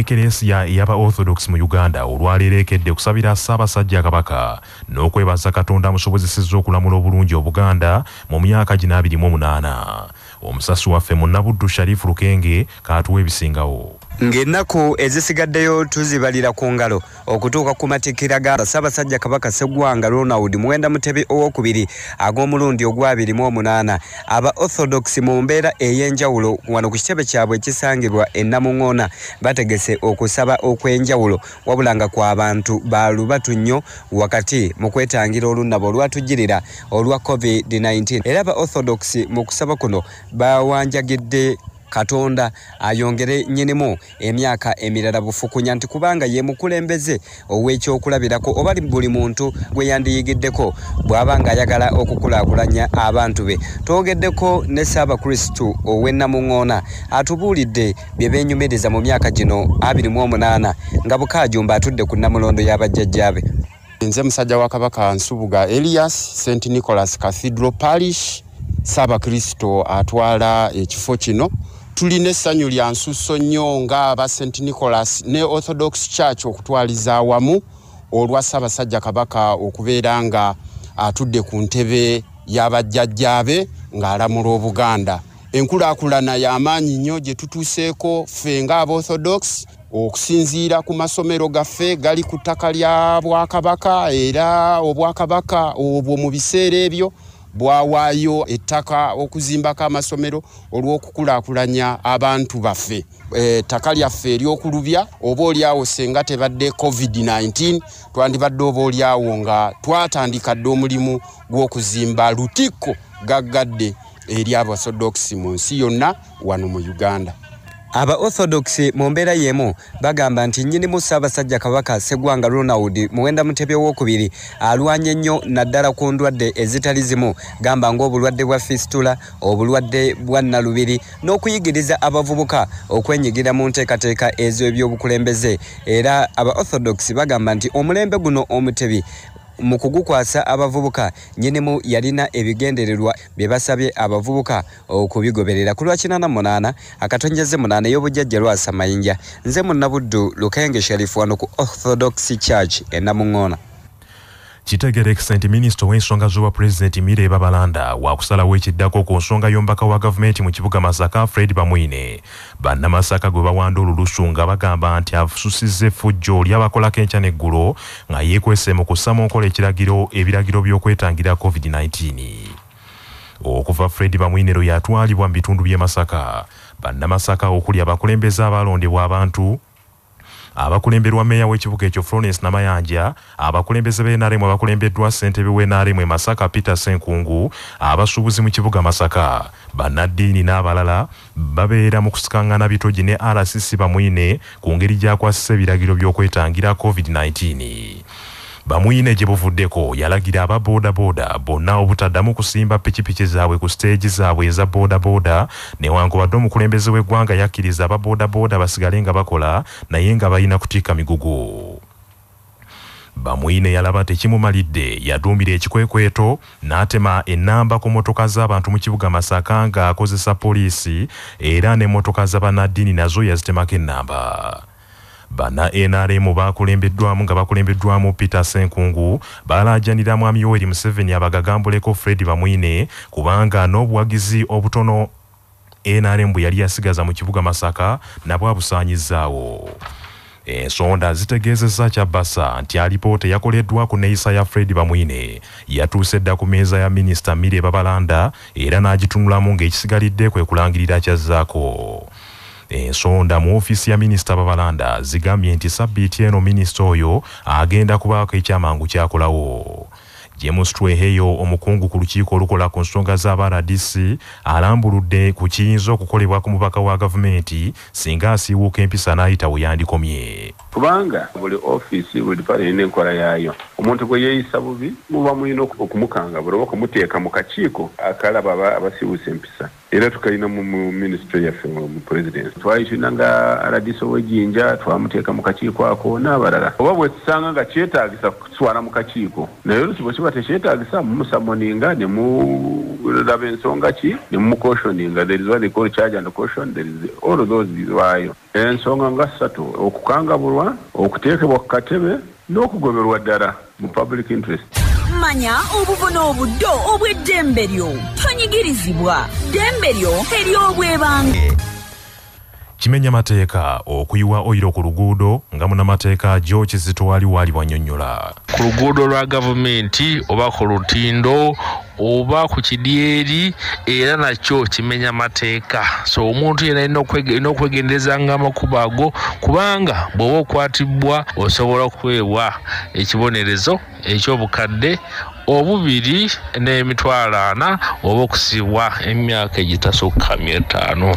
ekeresiya eyaba orthodox mu uganda olwaleerekedde okusabira ssaabasajja kabaka n'okwebaza katonda amusobozesezza okulamula obulungi obuganda mu myaka gina 28 omusasi waffe munnabuddu sharifu lukenge kaatuwa ebisingawo ng'ennaku ezisigaddeyo tuzibalira ku ngalo okutuuka ku matikira ga ssaabasajja kabaka seggwanga ronald muwenda mutebi owokubiri ag'omulundi ogwabiri mu omunaana aba orthodokisi mu mbeera ey'enjawulo wano ku kitebe kyabwe ekisangibwa ennamuŋoona bategese okusaba okw'enjawulo wabula nga kw'abantu ba lubatu nnyo wakati mu kwetangira olunabo olwatujjirira olwa covid-19 era aba orthodokisi mu kusaba kuno bawanjagidde katonda ayongere nyinimu emyaka emirala bufukunya nti kubanga ye mukulembeze ow'ekyokulabirako oba buli muntu gwe yandiyigiddeko bw'aba ng'ayagala okukulaakulanya abantu be twogeddeko ne saabakristu ow'ennamuŋoona atubuulidde bye beenyumiriza mu myaka gino 28 nga bukaajumba atudde ku nnamulondo y'abajjajjabe nze musajja wa kabaka nsubuga erias st nicholas cathedral parish saabakristo atwala ekifo kino tulina essanyu lya nsusso nnyo ngaaba st nicholas ne orthodox church okutwaliza awamu olwa ssaabasajja kabaka okubeera nga atudde ku ntebe y'abajjajjaabe ng'alamula obuganda enkulaakulana y'amaanyi nnyo gye tutuuseeko ffe ngaaba orthodox okusinziira ku masomero gaffe gali ku ttaka lya bwakabaka era obwakabaka obwo mu biseera ebyo bwawaayo ettaka okuzimbako amasomero olw'okukulaakulanya abantu baffe e, ettaka lyaffe eryokulubya oba oliawo senga tebadde covid-19 twandibadde oba oliawo nga twatandika dde omulimu gw'okuzimba lutikko gaggadde eri abasodokisi mu nsi yonna wano mu uganda aba orthodoxi mu mbeera y'emu bagamba nti nnyinimu ssaabasajja kabaka seggwanga ronald muwenda mutebe owokubiri alwanye nnyo naddala ku ndwadde ezitali zimu gamba ng'obulwadde bwa fistula obulwadde bwa nalubiri n'okuyigiriza abavubuka okwenyigira mu nteekateeka ezo ebyobukulembeze era aba orthodoxi bagamba nti omulembe guno omutebi mu kugukwasa abavubuka nyinimu yalina ebigendererwa bye basabye abavubuka okubigoberera ku lwakinana munaana akatonjeze munaana ey'obujjajja lwasa mayinja nze munnabuddu lukenge sherifu wano ku orthodox church enamuŋŋoona kitegere ekisenti minisita w'ensonga z'obwa pulezidenti mire babalanda wakusalawo ekiddako ku nsonga y'ombaka wa gavumenti mu kibuga masaka fred bamwine bannamasaka gwe bawanda olulusu nga bagamba nti asusizza effujjo lyabakolako enkya n'eggulo nga yeekwese mu kussa mu nkola ekiragiro ebiragiro by'okwetangira covid-19 okuva fred bamwine lwe yatwalibwa mu bitundu by'e masaka bannamasaka okuli abakulembeze abalondebwa abantu abakulemberwa meya w'ekibuga ekyo Florence Namayanja abakulembeze b'enarimu abakulembeddwa ssentebe w'enarimu e Masaka Peter Senkungu abasuubuzi mu kibuga Masaka bannaddiini n'abalala babeera mu kusikangana bitogi ne RCC bamwine ku ngeri gy'akwasisa ebiragiro by'okwetangira COVID-19 bamuyine gye buvuddeko yalagira aba boda boda bonna obutaddamu kusimba pikipiki zaabwe ku stegi zaabwe eza boda boda newankubadde omukulembeze w'eggwanga yakkiriza aba boda boda basigale nga bakola naye nga balina kutiika migugu bamuyine yalaba tekimumalidde yaduumira ekikwekweto n'atema ennamba ku motoka z'abantu mu kibuga masaka ng'akozesa poliisi era n'emmotoka z'abannaddiini nazo yazitemako ennamba bana NRM bakulembeddwamu nga bakulembeddwamu Peter Senkungu baalaajanira mwami Yoweri Museveni abagagambuleko Fred Bamwine kubanga n'obuwagizi obutono NRM yali yasigaza mu kibuga Masaka nabwo abusaanyizaawo ensonda zitegeezezza kyabbasa nti alipoota yakoleddwa ku neeyisa ya fred bamwine yatuuse dda ku meeza ya minisita mire babalanda era n'agitunulamu ng'ekisigalidde kwe kulangirira kyazzaako ensonda mu ofiisi ya minisita babalanda zigambye nti sabbiiti eno minisita oyo agenda kubaako ekyamangu kyakolawo james tweheyo omukungu ku lukiiko olukola ku nsonga z'abaradc alambuludde ku kiyinza okukolebwa ku mubaka wa gavumenti singa asiiwuuka empisa n'ayita we yandikomye kubanga buli ofiisi buli dipaati erina enkola yaayo omuntu gwe yeeyisa bubi muba mulina okumukanga buli oba okumuteeka mu kakiiko akalaba abasiiwuisa empisa era tukalina mu ministry yaffe mu president twayitina nga aradisa owejinja twamuteeka mu kakiiko ako n'abalala oba bwekisanga nga kyetagisa kuswala mu kakiiko naye olusibo kiba tekyetagisa mumusamoninga nemuraba ensonga ki nemumucautioninga there is what they call charge and caution there is all those waayo ensonga nga ssatu okukangabulwa okuteekebwa ku katebe n'okugoberwa ddala mu public interest manya obubona obuddo obw'eddembe lyo tonyigirizibwa ddembe lyo ery'obwebange kimenya mateeka okuyiwa oyiro ku luguudo nga munamateeka gyo kizitowali waali wanyonnyola ku luguudo lwa gavumenti oba ku lutindo oba ku kidyeri era nakyo kimenya mateeka so omuntu yena alina okwegenderezanga amakubo ago kubanga bw'oba okwatibwa osobola okwebwa ekibonerezo ekyobukadde obubiri n'emitwalo ana oba okusibwa emyaka egitasukka myetaano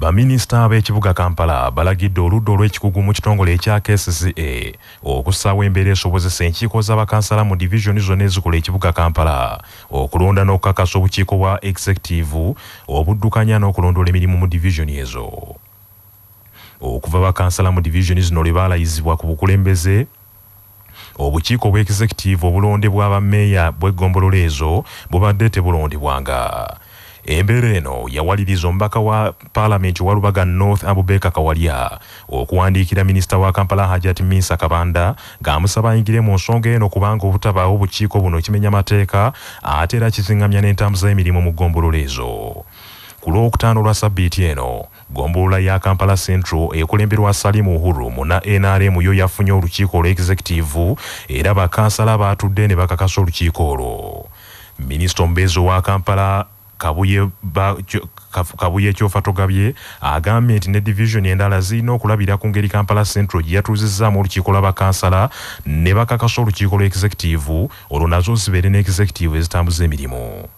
baminisita b'ekibuga kampala balagidde oludda olw'ekikugu mu kitongole ekya kcca okussaawo embeera esobozesa enkiiko z'abakansala mu divizoni zonna ezikola ekibuga kampala okulonda n'okukakasa obukiiko bwa executive obuddukanya n'okulondola emirimu mu divizoni ezo okuva bakansala mu divizoni zino lwe baalayizibwa ku bukulembeze obukiiko bw'executive obulondebwa abameeya bw'eggombolola ezo bubadde tebulondebwanga embeera eno yawaliriza omubaka wa paalamenti walubaga north abubeka kawalya okuwandiikira minisita wa kampala hajat minsa kabanda ng'amusaba ayingire mu nsonga eno kubanga obutabaawo obukiiko buno kimenya mateeka ate era kizingamya n'entambuza y'emirimu mu ggombolola ezo ku lwokutaano lwa sabbiiti eno gombolola ya kampala central ekulemberwa salimu uhuru muna nrm yo yafunye olukiiko olw'ekizekitivu era bakansala baatudde ne bakakasa olukiiko olwo minisita omubeezi owa kampala kabuye ba kabuye kyofa togabye agambye nti ne division endala zirina okulabira ku ngeri kampala central gye yatuuzizzaamu olukiiko lwabakansala ne bakakasa olukiiko lw'executive olwo nazo zibeere n'executive ezitambuza emirimu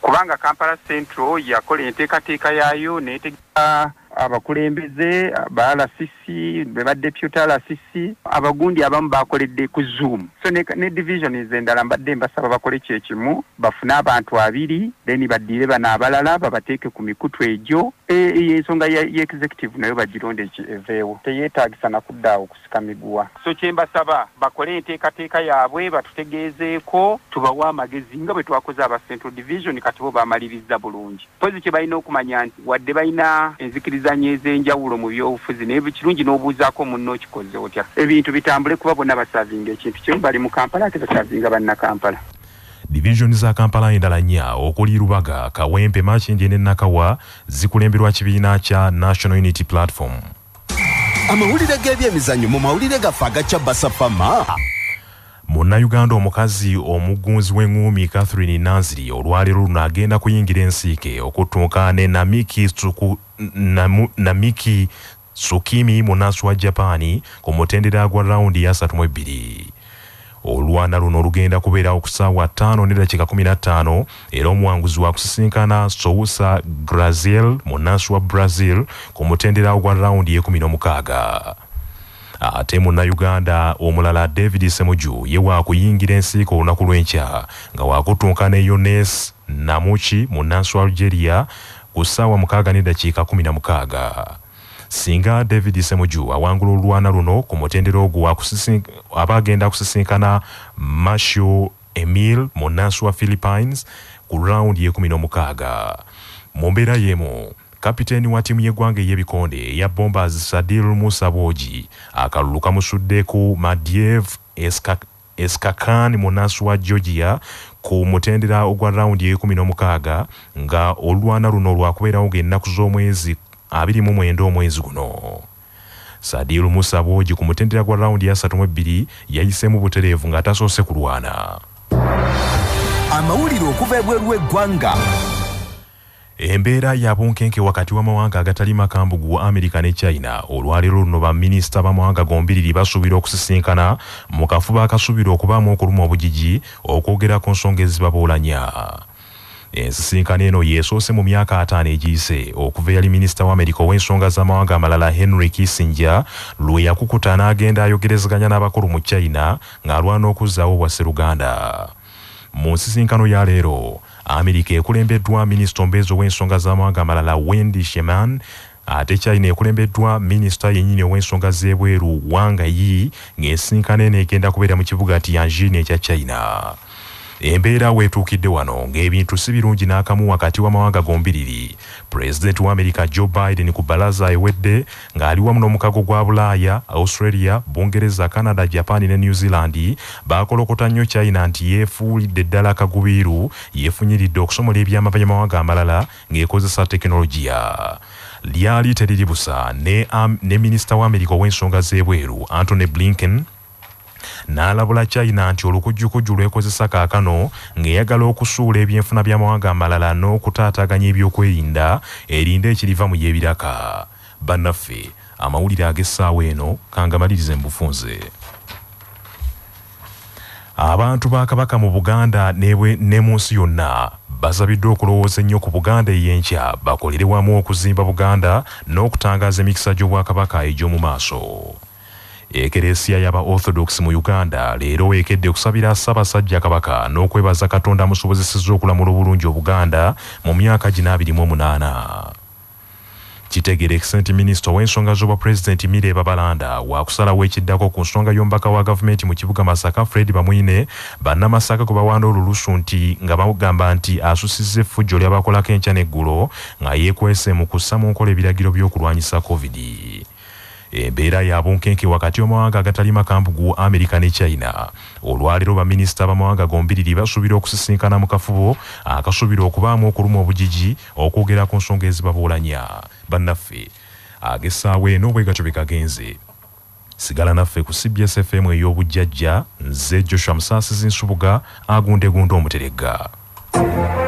kubanga kampala central yakola enteekateeka yaayo neetegeka abakulembeze bala sisi beba deputy ala sisi abagundi abamu bakoledde ku zoom so ne, ne division ze ndala mbadde mbasaba bakole kye kimu bafune abantu abiri then baddiire bano abalala babateeke ku mikutu egyo yensonga e, e, ya ye executive nayo bagironde eveewo teyeetagisa nakuddaawo kusika miguwa so kye mbasaba bakole enteekateeka yaabwe batutegeezeeko tubawe amagezi nga bwe twakoze aba central division kati bo bamaliriza bulungi pozi kye balina okumanya nti wadde balina enzikiriza enzizanya ez'enjawulo mu byobufuzi naye kirungi n'obuuzaako muno okikoze otya ebintu bitambule kuba bonna basavinga ekintu kimu bali mu kampala ate basavinga bannakampala divisioni za kampala endala nnya okuli rubaga kawempe makinje nenakawa zikulemberwa kibiina kya national unity platform amawulire g'ebyemizannyo mu mawulire gaffe agakya basapama munnayuganda omukazi omugunzi w'enguumi catherine nansiry olwaliro luno agenda kuyingira ensiike okutuuka ne namiki tsukimi munaasi wa japaani ku mutendera gwa raundi ya 32 olwana luno olugenda kubeera okusaawa 515 era omuwanguzi wa kusisinkana sousa grazil munaasi wa brazil ku mutendera gwa raundi ye 16 Ah, ate munnayuganda omulala david semuju ye waakuyingira ensiiko olunaku lw'enkya nga waakutunkana eyones namuki munnansi wa algeria ku ssaawa 6 singa david semuju awangula olulwana luno ku mutendera ogwo aba agenda kusisinkana matthew emil munnansi wa philippines ku raundi ye 16 mu mbeera y'emu kapiteeni wa ttiimu y'eggwanga ey'ebikonde eya bombers sadil musa bwogi akalulu kamusuddeku madiev eskakan munansi wa georgia ku mutendera ogwa raundi ekumi n'omukaaga nga olwana luno olwakubeerawo ng'ennaku z'omwezi 29 omwezi guno sadil musa bwogi ku mutendera gwa raundi ya 32 yayiseemu butereevu ng'atasoose kulwana amawulire okuva ebweru w'eggwanga embeera ya bunkenke wakati w'amawanga agatali makambu gu america ne china olwaleero luno baminisita bamawanga gombiriri basuubira okusisinkana mu kafuba akasuubira okubaamu okuluma obugigi okwogera ku nsonga ezibabuulanya ensisinkano eno yeesoose mu myaka ataano egiyise okuva eyali minisita w'amerika ow'ensonga z'amawanga amalala henry kissinger lwe yakukuta n'agenda ayogerezeganya n'abakulu mu china ng'alwana okuzzaawo bwa seruganda mu nsisinkano ya leero amerika ekulembeddwa minisita omubeezi w'ensonga z'amawanga amalala wendy sheman ate china ekulembeddwa minisita yennyini ow'ensonga z'ebweru wanga yi ng'ensinkana eno egenda kubeera mu kibuga tianjin ekya china embeera weetuukidde wano ng'ebintu si birungi n'akamu wakati w'amawanga gombiriri pulezidenti wa amerika joe biden ku bbalaza ewedde ng'ali wamu n'omukago gwa bulaaya australia bungereza canada japan ne new zealand baakolokota nnyo china nti yeefuulidde eddala akagubiiru yeefunyiridde okusomola ebyamabanyamawanga amalala ng'ekozesa tekinologiya lyali teriri busa ne, um, ne minisita w'amerika ow'ensonga z'ebweru antony blinken n'alabula china nti olukujjukujju lwekozesa kaakano ng'eyagala okusuula ebyenfuna byamawanga amalala n'okutaataganya ebyokweyinda erinda ekiriva mu yebiraka bannaffe amawulire ag'essaawa eno kangamaliriza embufunze abantu ba kabaka mu buganda newe ne mu nsi yonna basabiddwa okulowooza ennyo ku buganda eyenkya bakolere wamu okuzimba buganda n'okutangaza emikisa gy'obwakabaka egy'omu maaso ekeresiya yabaorthodox mu uganda leero ekedde okusabira ssaabasajja kabaka n'okwebaza katonda amusobozesezza okulamula obulungi obuganda mu myaka gina28 kitegere ekisenti minisita ow'ensonga z'obwapulezidenti mireeba balanda wakusalawo ekiddako ku nsonga y'omubaka wa gavumenti mu kibuga masaka fred bamwine bannamasaka kwe bawanda olulusu nti nga bagamba nti asusizza effujjo lyabakolako enkya n'eggulo nga yeekwese mu kussa mu nkola ebiragiro by'okulwanyisa covidi embeera ya bunkenke wakati omwanga agatali makambu gu America ne China olwalero ba minister ba mwanga gombiriri basubira okusisinkana mu kafubo akasubira okubaamu okuluma obujiji okwogera ku nsonga ezibabuulanya bannaffe agesaawo eno bwegatyo bekagenze sigala naffe ku cbs fm eyobujjajja nze joshua musaasizi nsubuga agundegunda omuteregga